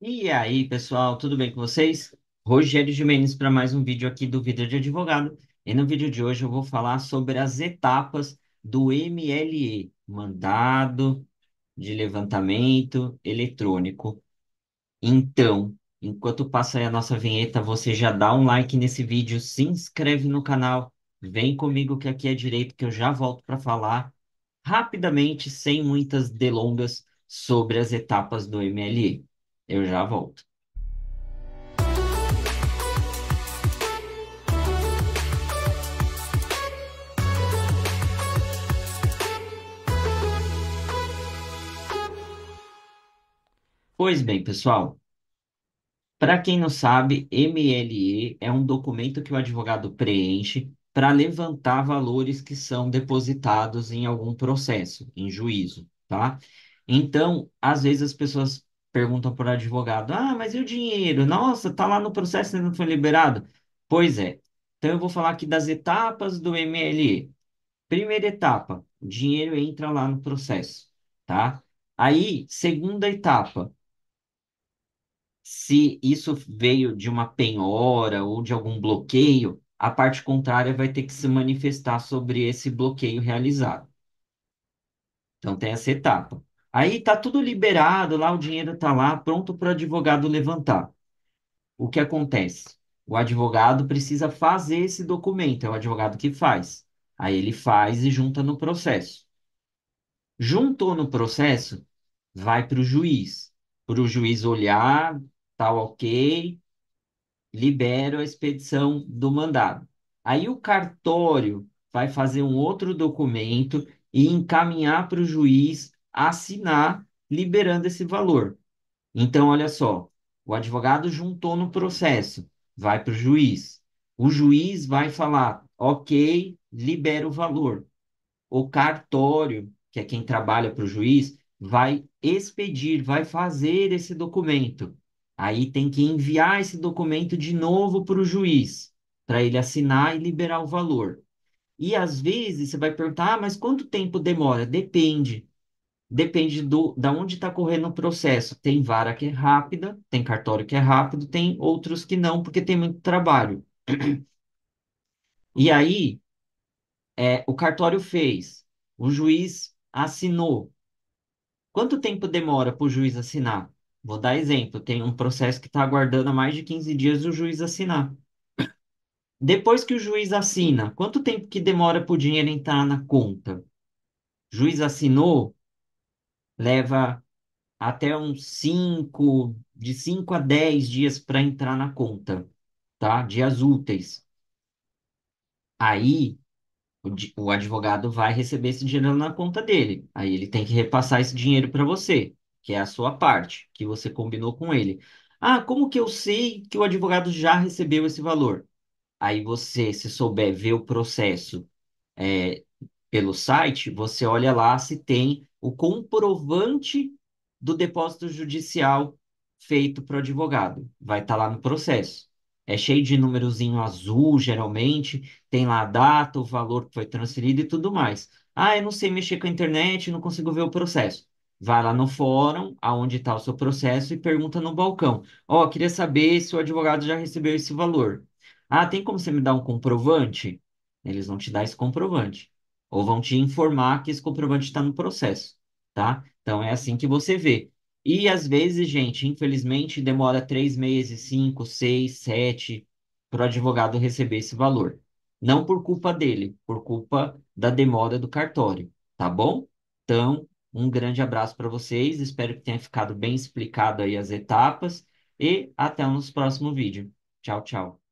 E aí, pessoal, tudo bem com vocês? Rogério Jimenez para mais um vídeo aqui do Vida de Advogado. E no vídeo de hoje eu vou falar sobre as etapas do MLE, Mandado de Levantamento Eletrônico. Então, enquanto passa aí a nossa vinheta, você já dá um like nesse vídeo, se inscreve no canal, vem comigo que aqui é direito que eu já volto para falar rapidamente, sem muitas delongas, sobre as etapas do MLE. Eu já volto. Pois bem, pessoal, para quem não sabe, MLE é um documento que o advogado preenche para levantar valores que são depositados em algum processo, em juízo, tá? Então, às vezes as pessoas perguntam por advogado: ah, mas e o dinheiro? Nossa, tá lá no processo e não foi liberado? Pois é. Então eu vou falar aqui das etapas do MLE. Primeira etapa, o dinheiro entra lá no processo, tá? Aí, segunda etapa, se isso veio de uma penhora ou de algum bloqueio, a parte contrária vai ter que se manifestar sobre esse bloqueio realizado. Então tem essa etapa. Aí tá tudo liberado lá, o dinheiro tá lá, pronto para o advogado levantar. O que acontece? O advogado precisa fazer esse documento, é o advogado que faz. Aí ele faz e junta no processo. Juntou no processo, vai para o juiz. Para o juiz olhar, tá ok, libera a expedição do mandado. Aí o cartório vai fazer um outro documento e encaminhar para o juiz assinar liberando esse valor. Então, olha só, o advogado juntou no processo, vai para o juiz. O juiz vai falar, ok, libera o valor. O cartório, que é quem trabalha para o juiz, vai expedir, vai fazer esse documento. Aí tem que enviar esse documento de novo para o juiz, para ele assinar e liberar o valor. E às vezes você vai perguntar, ah, mas quanto tempo demora? Depende depende do, da onde está correndo o processo. Tem vara que é rápida, tem cartório que é rápido, tem outros que não, porque tem muito trabalho. E aí, é, o cartório fez, o juiz assinou. Quanto tempo demora para o juiz assinar? Vou dar exemplo: tem um processo que está aguardando há mais de 15 dias o juiz assinar. Depois que o juiz assina, quanto tempo que demora para o dinheiro entrar na conta? juiz assinou, leva até uns 5, de 5 a 10 dias para entrar na conta, tá? Dias úteis. Aí o, o advogado vai receber esse dinheiro na conta dele. Aí ele tem que repassar esse dinheiro para você, que é a sua parte, que você combinou com ele. Ah, como que eu sei que o advogado já recebeu esse valor? Aí você, se souber ver o processo é, pelo site, você olha lá se tem o comprovante do depósito judicial feito para o advogado. Vai estar tá lá no processo. É cheio de númerozinho azul, geralmente, tem lá a data, o valor que foi transferido e tudo mais. Ah, eu não sei mexer com a internet, não consigo ver o processo. Vai lá no fórum, aonde está o seu processo, e pergunta no balcão. Ó, oh, queria saber se o advogado já recebeu esse valor. Ah, tem como você me dar um comprovante? Eles vão te dar esse comprovante ou vão te informar que esse comprovante está no processo, tá? Então é assim que você vê. E às vezes, gente, infelizmente demora três meses, cinco, seis, sete para o advogado receber esse valor. Não por culpa dele, por culpa da demora do cartório, tá bom? Então, um grande abraço para vocês, espero que tenha ficado bem explicado aí as etapas e até o nosso próximo vídeo. Tchau, tchau.